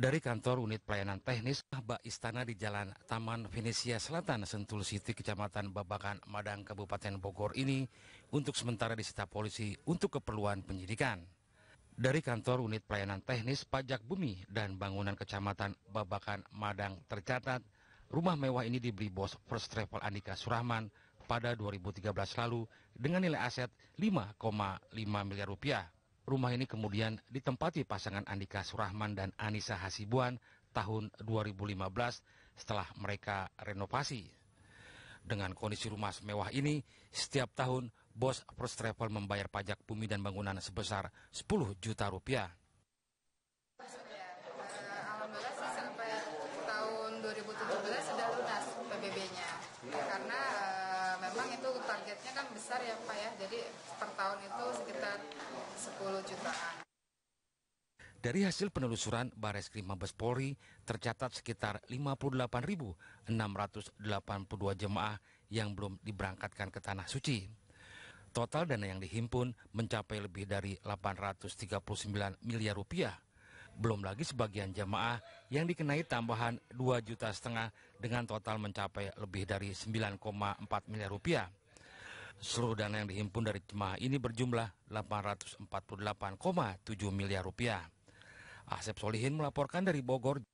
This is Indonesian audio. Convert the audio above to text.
Dari kantor unit pelayanan teknis Bak Istana di Jalan Taman Venesia Selatan, Sentul City, Kecamatan Babakan, Madang, Kabupaten Bogor ini untuk sementara disita polisi untuk keperluan penyidikan. Dari kantor unit pelayanan teknis pajak bumi dan bangunan Kecamatan Babakan, Madang tercatat, rumah mewah ini dibeli bos First Travel Andika Surahman pada 2013 lalu dengan nilai aset 5,5 miliar rupiah. Rumah ini kemudian ditempati pasangan Andika Surahman dan Anissa Hasibuan tahun 2015 setelah mereka renovasi. Dengan kondisi rumah mewah ini, setiap tahun bos First Travel membayar pajak bumi dan bangunan sebesar 10 juta rupiah. proyeknya kan besar ya Pak ya, jadi per tahun itu sekitar 10 jutaan. Dari hasil penelusuran Bares Krim Mabes Polri, tercatat sekitar 58.682 jemaah yang belum diberangkatkan ke Tanah Suci. Total dana yang dihimpun mencapai lebih dari 839 miliar rupiah. Belum lagi sebagian jemaah yang dikenai tambahan 2 juta setengah dengan total mencapai lebih dari 9,4 miliar rupiah. Seluruh dana yang dihimpun dari jemaah ini berjumlah 848,7 miliar rupiah. Asep Solihin melaporkan dari Bogor.